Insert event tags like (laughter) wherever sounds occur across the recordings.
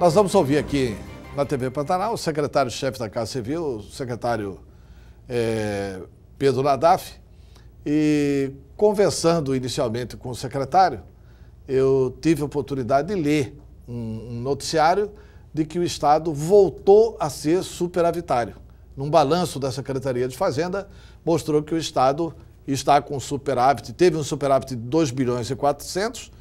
Nós vamos ouvir aqui na TV Pantanal o secretário-chefe da Casa Civil, o secretário é, Pedro Nadaf, e conversando inicialmente com o secretário, eu tive a oportunidade de ler um, um noticiário de que o Estado voltou a ser superavitário. Num balanço da Secretaria de Fazenda, mostrou que o Estado está com superávit, teve um superávit de 2 bilhões e 400,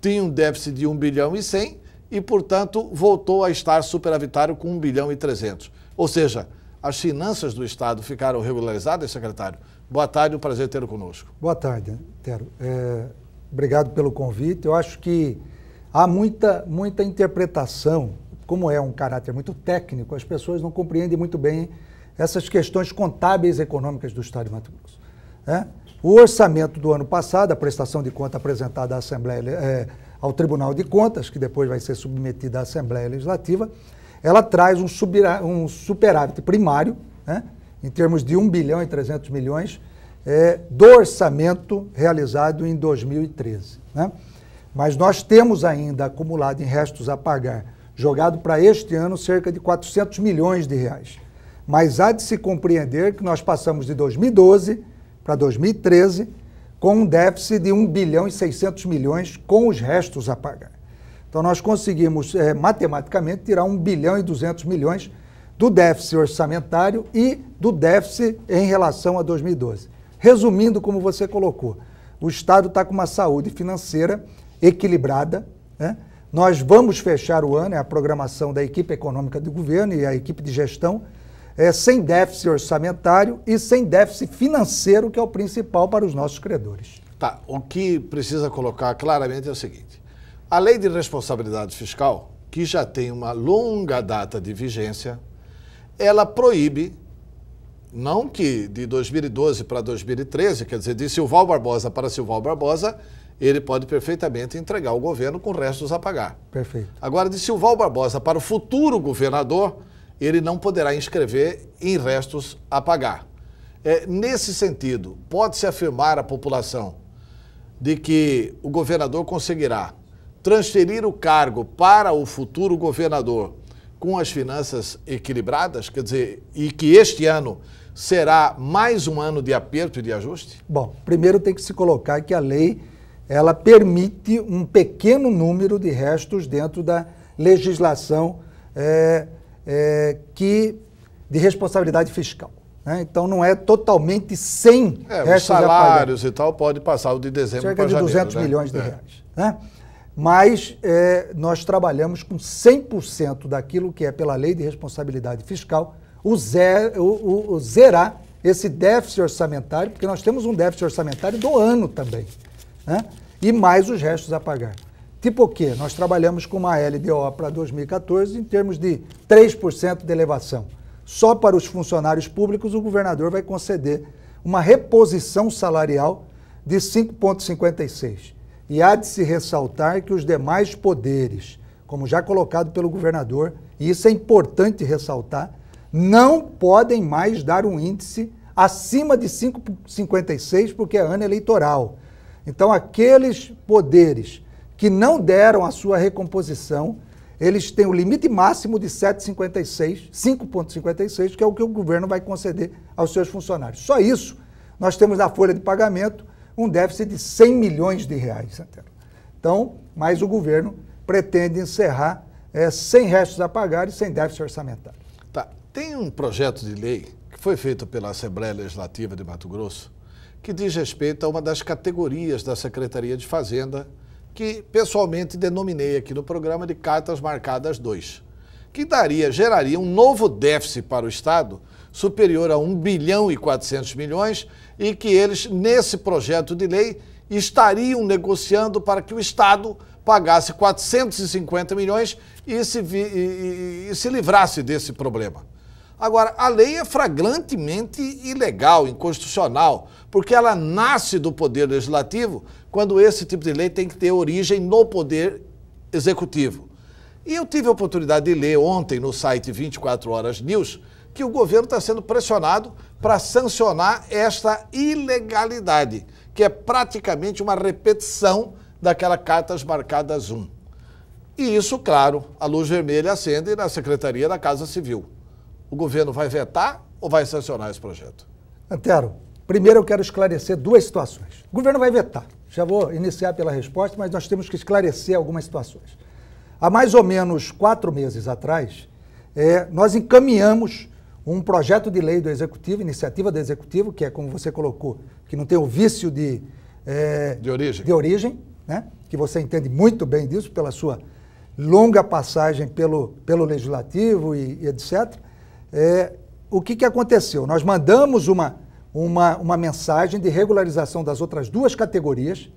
tinha um déficit de 1 bilhão e 100 e, portanto, voltou a estar superavitário com 1 bilhão e 300. Ou seja, as finanças do Estado ficaram regularizadas, secretário? Boa tarde, um prazer tê-lo conosco. Boa tarde, Tero. É, obrigado pelo convite. Eu acho que há muita, muita interpretação, como é um caráter muito técnico, as pessoas não compreendem muito bem essas questões contábeis econômicas do Estado de Mato Grosso. É? O orçamento do ano passado, a prestação de conta apresentada à Assembleia é, ao Tribunal de Contas, que depois vai ser submetida à Assembleia Legislativa, ela traz um, um superávit primário, né, em termos de 1 bilhão e 300 milhões, é, do orçamento realizado em 2013. Né? Mas nós temos ainda acumulado em restos a pagar, jogado para este ano, cerca de 400 milhões de reais. Mas há de se compreender que nós passamos de 2012 para 2013 com um déficit de 1 bilhão e 600 milhões com os restos a pagar. Então, nós conseguimos, é, matematicamente, tirar 1 bilhão e 200 milhões do déficit orçamentário e do déficit em relação a 2012. Resumindo, como você colocou, o Estado está com uma saúde financeira equilibrada. Né? Nós vamos fechar o ano, é a programação da equipe econômica do governo e a equipe de gestão, é, sem déficit orçamentário e sem déficit financeiro, que é o principal para os nossos credores. Tá, o que precisa colocar claramente é o seguinte: a lei de responsabilidade fiscal, que já tem uma longa data de vigência, ela proíbe, não que de 2012 para 2013, quer dizer, de Silval Barbosa para Silval Barbosa, ele pode perfeitamente entregar o governo com restos a pagar. Perfeito. Agora, de Silval Barbosa para o futuro governador, ele não poderá inscrever em restos a pagar. É, nesse sentido, pode-se afirmar à população de que o governador conseguirá transferir o cargo para o futuro governador com as finanças equilibradas, quer dizer, e que este ano será mais um ano de aperto e de ajuste? Bom, primeiro tem que se colocar que a lei ela permite um pequeno número de restos dentro da legislação é, é, que de responsabilidade fiscal. Né? Então não é totalmente sem é, os salários e tal pode passar de dezembro cerca para de 200 janeiro, né? milhões de é. reais. Né? Mas é, nós trabalhamos com 100% daquilo que é pela lei de responsabilidade fiscal o, zer, o, o, o zerar esse déficit orçamentário, porque nós temos um déficit orçamentário do ano também, né? e mais os restos a pagar. Tipo o quê? Nós trabalhamos com uma LDO para 2014 em termos de 3% de elevação. Só para os funcionários públicos o governador vai conceder uma reposição salarial de 5,56. E há de se ressaltar que os demais poderes, como já colocado pelo governador, e isso é importante ressaltar, não podem mais dar um índice acima de 5,56 porque é ano eleitoral. Então, aqueles poderes que não deram a sua recomposição, eles têm o limite máximo de 7,56, 5,56, que é o que o governo vai conceder aos seus funcionários. Só isso, nós temos na folha de pagamento um déficit de 100 milhões de reais, Santero. Então, mas o governo pretende encerrar é, sem restos a pagar e sem déficit orçamentário. Tá. Tem um projeto de lei que foi feito pela Assembleia Legislativa de Mato Grosso que diz respeito a uma das categorias da Secretaria de Fazenda que pessoalmente denominei aqui no programa de Cartas Marcadas 2, que daria, geraria um novo déficit para o Estado superior a 1 bilhão e 400 milhões e que eles, nesse projeto de lei, estariam negociando para que o Estado pagasse 450 milhões e se, vi, e, e, e se livrasse desse problema. Agora, a lei é flagrantemente ilegal, inconstitucional, porque ela nasce do Poder Legislativo quando esse tipo de lei tem que ter origem no Poder Executivo. E eu tive a oportunidade de ler ontem no site 24 Horas News que o governo está sendo pressionado para sancionar esta ilegalidade, que é praticamente uma repetição daquela cartas marcadas 1. E isso, claro, a luz vermelha acende na Secretaria da Casa Civil. O governo vai vetar ou vai sancionar esse projeto? Antero, primeiro eu quero esclarecer duas situações. O governo vai vetar. Já vou iniciar pela resposta, mas nós temos que esclarecer algumas situações. Há mais ou menos quatro meses atrás, é, nós encaminhamos um projeto de lei do Executivo, iniciativa do Executivo, que é como você colocou, que não tem o vício de, é, de origem, de origem né? que você entende muito bem disso pela sua longa passagem pelo, pelo Legislativo e, e etc. É, o que, que aconteceu? Nós mandamos uma uma, uma mensagem de regularização das outras duas categorias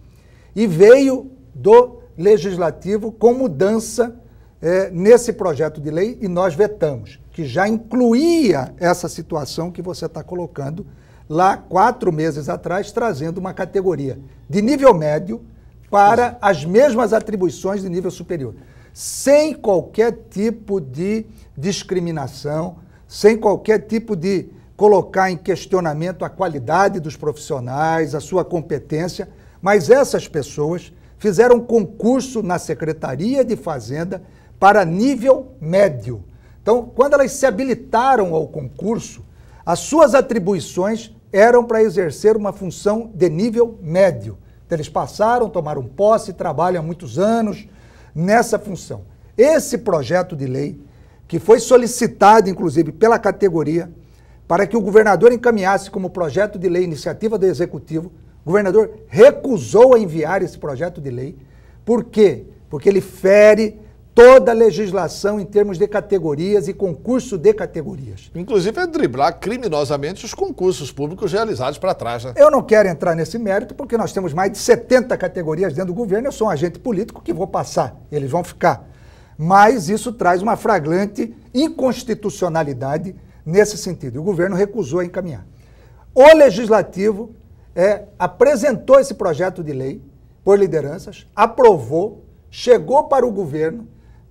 e veio do Legislativo com mudança é, nesse projeto de lei e nós vetamos, que já incluía essa situação que você está colocando lá quatro meses atrás, trazendo uma categoria de nível médio para as mesmas atribuições de nível superior, sem qualquer tipo de discriminação, sem qualquer tipo de colocar em questionamento a qualidade dos profissionais, a sua competência, mas essas pessoas fizeram concurso na Secretaria de Fazenda para nível médio. Então, quando elas se habilitaram ao concurso, as suas atribuições eram para exercer uma função de nível médio. Então, eles passaram, tomaram posse, trabalham há muitos anos nessa função. Esse projeto de lei, que foi solicitado, inclusive, pela categoria, para que o governador encaminhasse como projeto de lei iniciativa do executivo. O governador recusou a enviar esse projeto de lei. Por quê? Porque ele fere toda a legislação em termos de categorias e concurso de categorias. Inclusive é driblar criminosamente os concursos públicos realizados para trás. Né? Eu não quero entrar nesse mérito porque nós temos mais de 70 categorias dentro do governo. Eu sou um agente político que vou passar, eles vão ficar. Mas isso traz uma flagrante inconstitucionalidade nesse sentido. E o governo recusou a encaminhar. O legislativo é, apresentou esse projeto de lei por lideranças, aprovou, chegou para o governo.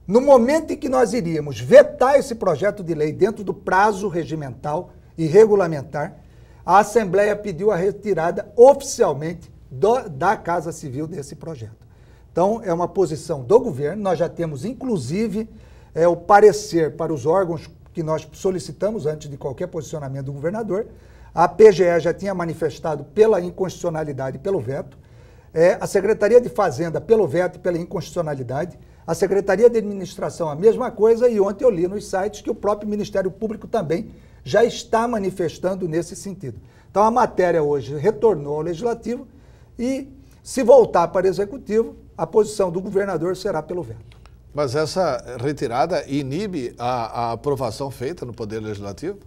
No momento em que nós iríamos vetar esse projeto de lei dentro do prazo regimental e regulamentar, a Assembleia pediu a retirada oficialmente do, da Casa Civil desse projeto. Então, é uma posição do governo, nós já temos, inclusive, é, o parecer para os órgãos que nós solicitamos antes de qualquer posicionamento do governador. A PGE já tinha manifestado pela inconstitucionalidade e pelo veto. É, a Secretaria de Fazenda pelo veto e pela inconstitucionalidade. A Secretaria de Administração, a mesma coisa. E ontem eu li nos sites que o próprio Ministério Público também já está manifestando nesse sentido. Então a matéria hoje retornou ao Legislativo e, se voltar para o Executivo, a posição do governador será pelo veto. Mas essa retirada inibe a, a aprovação feita no Poder Legislativo?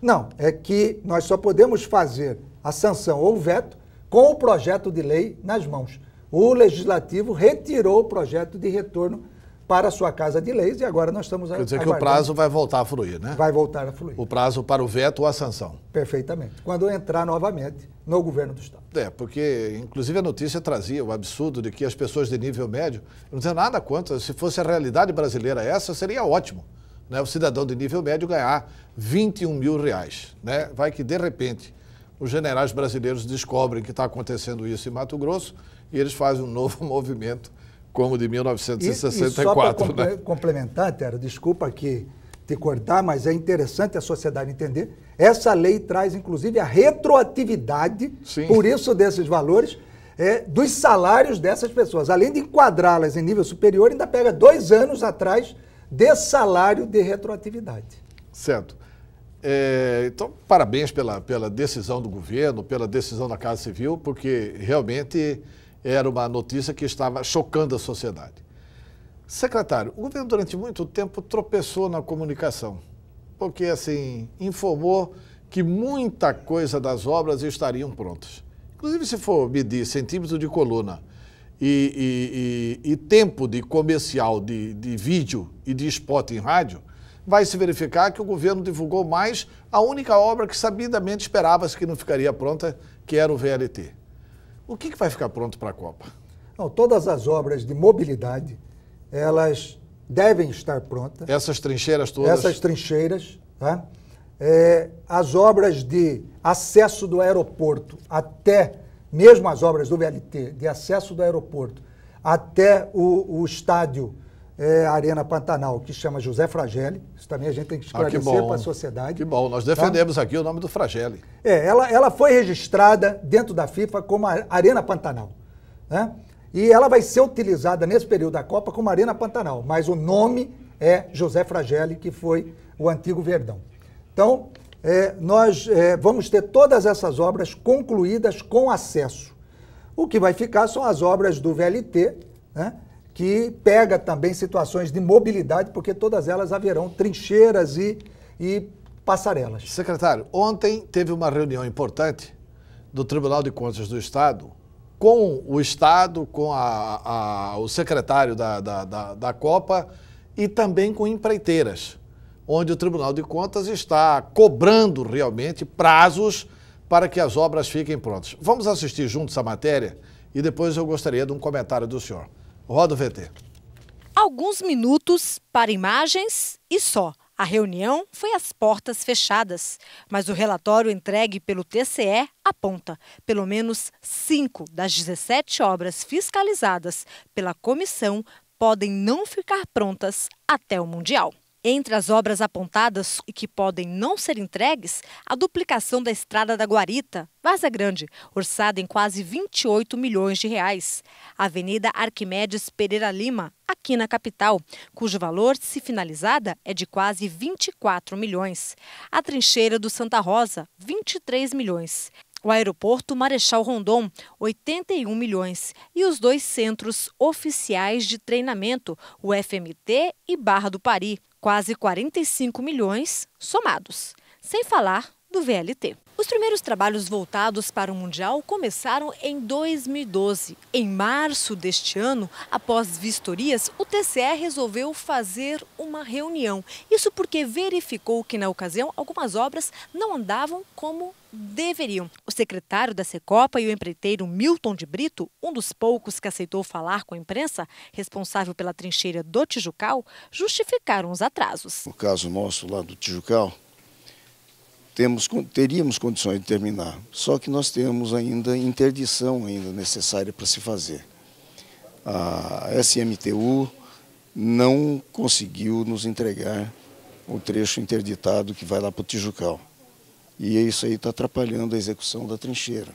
Não, é que nós só podemos fazer a sanção ou veto com o projeto de lei nas mãos. O Legislativo retirou o projeto de retorno para a sua casa de leis e agora nós estamos Quer dizer aguardando. que o prazo vai voltar a fluir, né? Vai voltar a fluir. O prazo para o veto ou a sanção. Perfeitamente. Quando entrar novamente no governo do Estado. É, porque inclusive a notícia trazia o absurdo de que as pessoas de nível médio, não tem nada contra, se fosse a realidade brasileira essa, seria ótimo. Né, o cidadão de nível médio ganhar 21 mil reais. Né? Vai que, de repente, os generais brasileiros descobrem que está acontecendo isso em Mato Grosso e eles fazem um novo (laughs) movimento como o de 1964. E, e só para né? complementar, Tera, desculpa que te cortar, mas é interessante a sociedade entender. Essa lei traz, inclusive, a retroatividade, Sim. por isso, desses valores, é, dos salários dessas pessoas. Além de enquadrá-las em nível superior, ainda pega dois anos atrás de salário de retroatividade. Certo. É, então, parabéns pela, pela decisão do governo, pela decisão da Casa Civil, porque realmente era uma notícia que estava chocando a sociedade. Secretário, o governo durante muito tempo tropeçou na comunicação, porque assim informou que muita coisa das obras estariam prontas. Inclusive, se for medir centímetro de coluna e, e, e, e tempo de comercial de, de vídeo e de spot em rádio, vai se verificar que o governo divulgou mais a única obra que sabidamente esperava-se que não ficaria pronta, que era o VLT. O que, que vai ficar pronto para a Copa? Não, todas as obras de mobilidade, elas devem estar prontas. Essas trincheiras todas? Essas trincheiras. Tá? É, as obras de acesso do aeroporto até, mesmo as obras do VLT, de acesso do aeroporto até o, o estádio é, Arena Pantanal, que chama José Fragelli. Isso também a gente tem que ah, esclarecer ah, para a sociedade. Que bom, nós tá? defendemos tá? aqui o nome do Fragelli. É, ela, ela foi registrada dentro da FIFA como Arena Pantanal. Né? E ela vai ser utilizada nesse período da Copa como Arena Pantanal, mas o nome é José Fragelli, que foi o antigo Verdão. Então, é, nós é, vamos ter todas essas obras concluídas com acesso. O que vai ficar são as obras do VLT, né, que pega também situações de mobilidade, porque todas elas haverão trincheiras e, e passarelas. Secretário, ontem teve uma reunião importante do Tribunal de Contas do Estado com o Estado, com a, a, o secretário da, da, da, da Copa e também com empreiteiras, onde o Tribunal de Contas está cobrando realmente prazos para que as obras fiquem prontas. Vamos assistir juntos a matéria e depois eu gostaria de um comentário do senhor. Roda o VT. Alguns minutos para imagens e só. A reunião foi às portas fechadas, mas o relatório entregue pelo TCE aponta pelo menos cinco das 17 obras fiscalizadas pela comissão podem não ficar prontas até o Mundial. Entre as obras apontadas e que podem não ser entregues, a duplicação da estrada da Guarita, Vaza Grande, orçada em quase 28 milhões de reais. A Avenida Arquimedes Pereira Lima, aqui na capital, cujo valor, se finalizada, é de quase 24 milhões. A trincheira do Santa Rosa, 23 milhões. O aeroporto Marechal Rondon, 81 milhões, e os dois centros oficiais de treinamento, o FMT e Barra do Pari, quase 45 milhões somados, sem falar do VLT. Os primeiros trabalhos voltados para o Mundial começaram em 2012. Em março deste ano, após vistorias, o TCE resolveu fazer uma reunião. Isso porque verificou que, na ocasião, algumas obras não andavam como deveriam. O secretário da Secopa e o empreiteiro Milton de Brito, um dos poucos que aceitou falar com a imprensa, responsável pela trincheira do Tijucal, justificaram os atrasos. O caso nosso lá do Tijucal, temos, teríamos condições de terminar. Só que nós temos ainda interdição ainda necessária para se fazer. A SMTU não conseguiu nos entregar o trecho interditado que vai lá para o Tijucal. E isso aí está atrapalhando a execução da trincheira.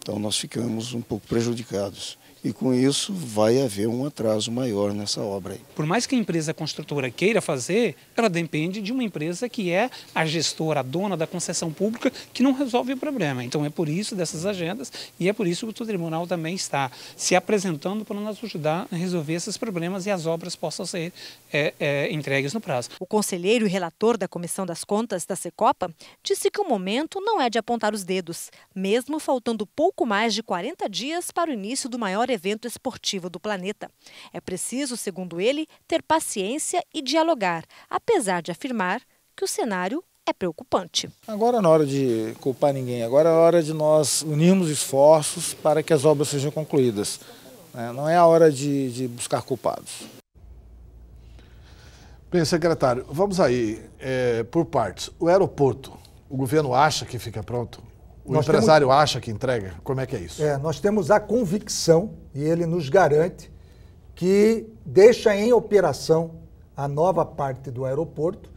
Então nós ficamos um pouco prejudicados e com isso vai haver um atraso maior nessa obra. Aí. Por mais que a empresa construtora queira fazer, ela depende de uma empresa que é a gestora, a dona da concessão pública, que não resolve o problema. Então é por isso dessas agendas e é por isso que o tribunal também está se apresentando para nos ajudar a resolver esses problemas e as obras possam ser é, é, entregues no prazo. O conselheiro e relator da Comissão das Contas da Secopa disse que o momento não é de apontar os dedos, mesmo faltando pouco mais de 40 dias para o início do maior evento esportivo do planeta. É preciso, segundo ele, ter paciência e dialogar, apesar de afirmar que o cenário é preocupante. Agora não é hora de culpar ninguém, agora é hora de nós unirmos esforços para que as obras sejam concluídas. Né? Não é a hora de, de buscar culpados. Bem, secretário, vamos aí é, por partes. O aeroporto, o governo acha que fica pronto? O nós empresário temos... acha que entrega? Como é que é isso? É, nós temos a convicção, e ele nos garante, que deixa em operação a nova parte do aeroporto,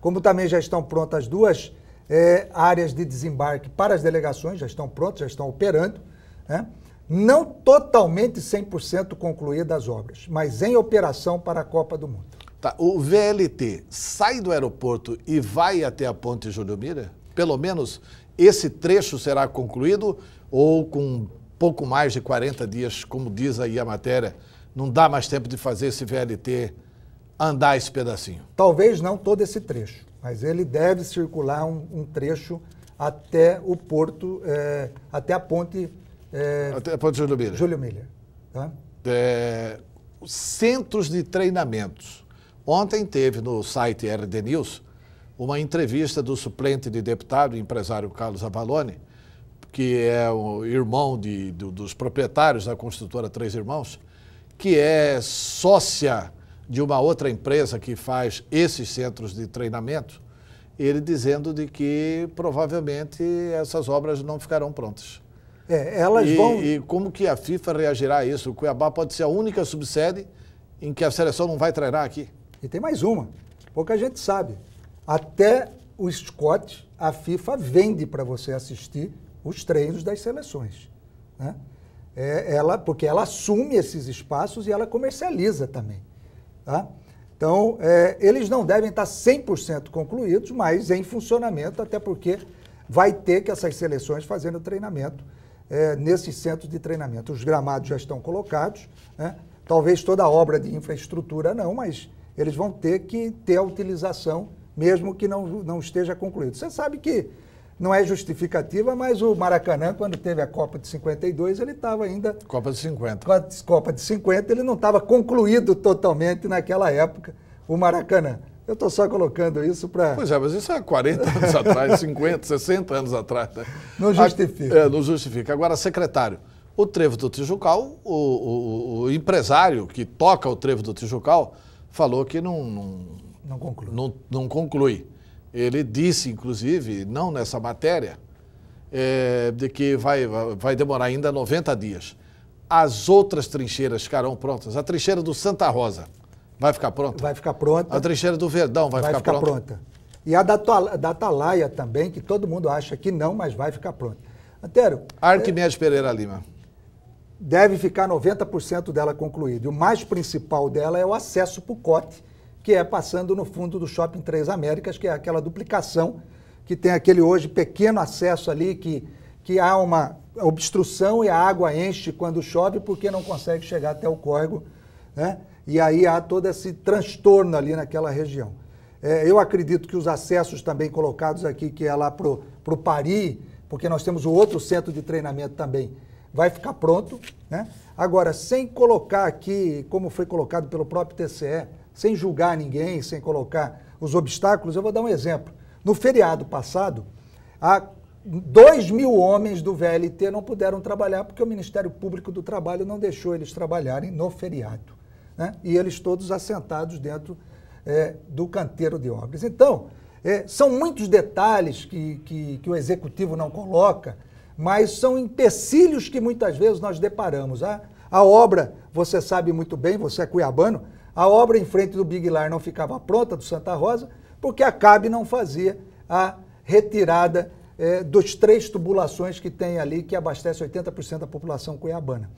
como também já estão prontas duas é, áreas de desembarque para as delegações, já estão prontas, já estão operando, né? não totalmente 100% concluídas as obras, mas em operação para a Copa do Mundo. Tá, o VLT sai do aeroporto e vai até a ponte Júlio Mira? Pelo menos esse trecho será concluído ou com pouco mais de 40 dias, como diz aí a matéria, não dá mais tempo de fazer esse VLT andar esse pedacinho? Talvez não todo esse trecho, mas ele deve circular um, um trecho até o porto, é, até a ponte... É, até a ponte Júlio Miller. Júlio Miller. Tá? É, centros de treinamentos. Ontem teve no site RD News uma entrevista do suplente de deputado, empresário Carlos Avalone, que é o irmão de, do, dos proprietários da construtora Três Irmãos, que é sócia de uma outra empresa que faz esses centros de treinamento, ele dizendo de que provavelmente essas obras não ficarão prontas. É, elas e, vão. E como que a FIFA reagirá a isso? O Cuiabá pode ser a única subsede em que a seleção não vai treinar aqui. E tem mais uma, pouca gente sabe. Até o Scott, a FIFA vende para você assistir os treinos das seleções. Né? É, ela, porque ela assume esses espaços e ela comercializa também. Tá? Então, é, eles não devem tá estar 100% concluídos, mas em funcionamento, até porque vai ter que essas seleções fazendo treinamento é, nesses centros de treinamento. Os gramados já estão colocados, né? talvez toda a obra de infraestrutura não, mas eles vão ter que ter a utilização mesmo que não, não esteja concluído. Você sabe que não é justificativa, mas o Maracanã, quando teve a Copa de 52, ele estava ainda. Copa de 50. Copa de 50, ele não estava concluído totalmente naquela época, o Maracanã. Eu estou só colocando isso para. Pois é, mas isso é 40 anos atrás, 50, (laughs) 60 anos atrás. Né? Não justifica. É, não justifica. Agora, secretário, o Trevo do Tijucal, o, o, o empresário que toca o Trevo do Tijucal, falou que não, não, não conclui. Não, não conclui. Ele disse, inclusive, não nessa matéria, é, de que vai, vai demorar ainda 90 dias. As outras trincheiras ficarão prontas. A trincheira do Santa Rosa vai ficar pronta? Vai ficar pronta. A trincheira do Verdão vai, vai ficar, ficar pronta. pronta. E a da, da Atalaia também, que todo mundo acha que não, mas vai ficar pronta. Antero. Arquimedes é... Pereira Lima deve ficar 90% dela concluído. E o mais principal dela é o acesso para o COT, que é passando no fundo do Shopping Três Américas, que é aquela duplicação que tem aquele hoje pequeno acesso ali que, que há uma obstrução e a água enche quando chove porque não consegue chegar até o córrego, né? E aí há todo esse transtorno ali naquela região. É, eu acredito que os acessos também colocados aqui, que é lá para o Paris, porque nós temos o outro centro de treinamento também, vai ficar pronto. Né? Agora, sem colocar aqui, como foi colocado pelo próprio TCE, sem julgar ninguém, sem colocar os obstáculos, eu vou dar um exemplo. No feriado passado, há dois mil homens do VLT não puderam trabalhar porque o Ministério Público do Trabalho não deixou eles trabalharem no feriado. Né? E eles todos assentados dentro é, do canteiro de obras. Então, é, são muitos detalhes que, que, que o executivo não coloca mas são empecilhos que muitas vezes nós deparamos. A, ah? a obra, você sabe muito bem, você é cuiabano, a obra em frente do Big Lar não ficava pronta, do Santa Rosa, porque a CAB não fazia a retirada eh, dos três tubulações que tem ali, que abastece 80% da população cuiabana.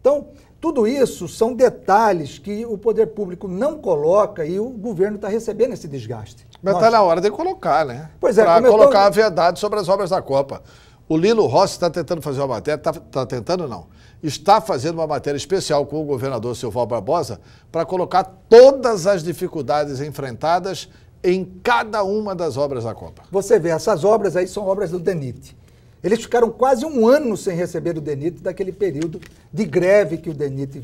Então, tudo isso são detalhes que o poder público não coloca e o governo está recebendo esse desgaste. Mas está na hora de colocar, né? Pois é. Para colocar a verdade sobre as obras da Copa. O Lilo Rossi está tentando fazer uma matéria, está tá tentando não, está fazendo uma matéria especial com o governador Silval Barbosa para colocar todas as dificuldades enfrentadas em cada uma das obras da Copa. Você vê, essas obras aí são obras do DENIT. Eles ficaram quase um ano sem receber o DENIT daquele período de greve que o DENIT,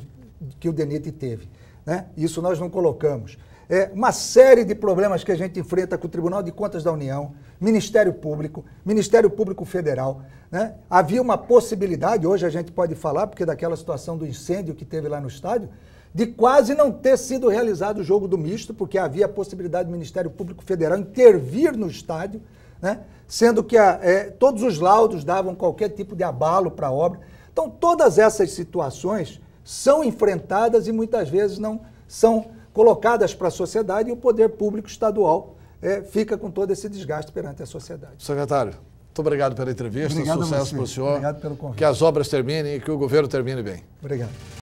que o DENIT teve. Né? Isso nós não colocamos é, uma série de problemas que a gente enfrenta com o Tribunal de Contas da União, Ministério Público, Ministério Público Federal. Né? Havia uma possibilidade, hoje a gente pode falar, porque daquela situação do incêndio que teve lá no estádio, de quase não ter sido realizado o jogo do misto, porque havia a possibilidade do Ministério Público Federal intervir no estádio, né? sendo que a, é, todos os laudos davam qualquer tipo de abalo para a obra. Então, todas essas situações são enfrentadas e muitas vezes não são colocadas para a sociedade e o poder público estadual é, fica com todo esse desgaste perante a sociedade. Secretário, muito obrigado pela entrevista, obrigado sucesso para o senhor. Obrigado pelo convite. Que as obras terminem e que o governo termine bem. Obrigado.